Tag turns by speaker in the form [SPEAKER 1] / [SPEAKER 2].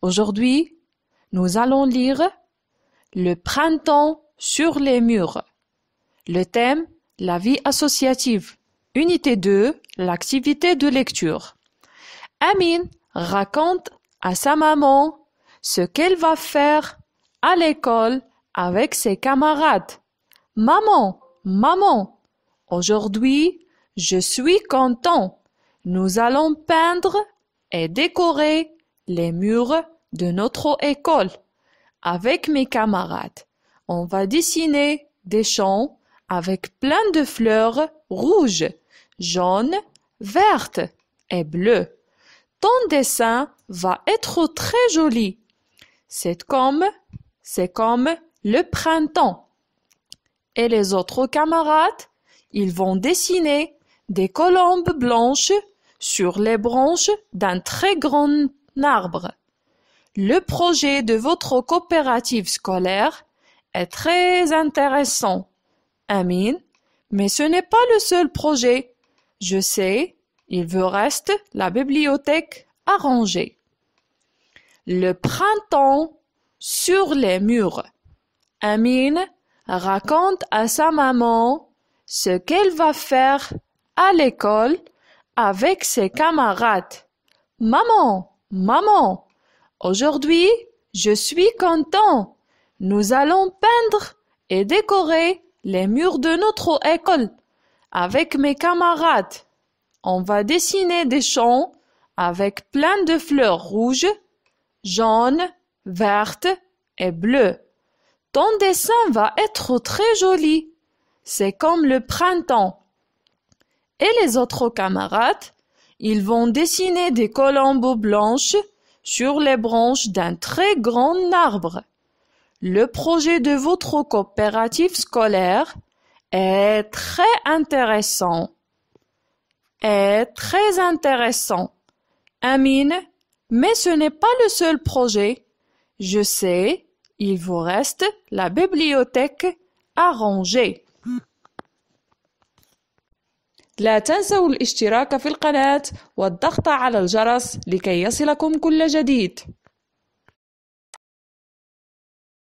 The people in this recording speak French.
[SPEAKER 1] Aujourd'hui, nous allons lire Le printemps sur les murs. Le thème La vie associative. Unité 2, l'activité de lecture. Amine raconte à sa maman ce qu'elle va faire à l'école avec ses camarades. Maman, maman, aujourd'hui, je suis content. Nous allons peindre et décorer les murs de notre école. Avec mes camarades, on va dessiner des champs avec plein de fleurs rouges, jaunes, vertes et bleues. Ton dessin va être très joli. C'est comme, c'est comme le printemps. Et les autres camarades, ils vont dessiner des colombes blanches sur les branches d'un très grand arbre. Le projet de votre coopérative scolaire est très intéressant, Amine, mais ce n'est pas le seul projet. Je sais, il vous reste la bibliothèque à ranger. Le printemps sur les murs. Amine raconte à sa maman ce qu'elle va faire à l'école avec ses camarades. Maman, Maman, aujourd'hui je suis content, nous allons peindre et décorer les murs de notre école avec mes camarades. On va dessiner des champs avec plein de fleurs rouges, jaunes, vertes et bleues. Ton dessin va être très joli. C'est comme le printemps. Et les autres camarades ils vont dessiner des colombes blanches sur les branches d'un très grand arbre. Le projet de votre coopérative scolaire est très intéressant. Est très intéressant. Amine, mais ce n'est pas le seul projet. Je sais, il vous reste la bibliothèque à ranger. لا تنسوا الاشتراك في القناة والضغط على الجرس لكي يصلكم كل جديد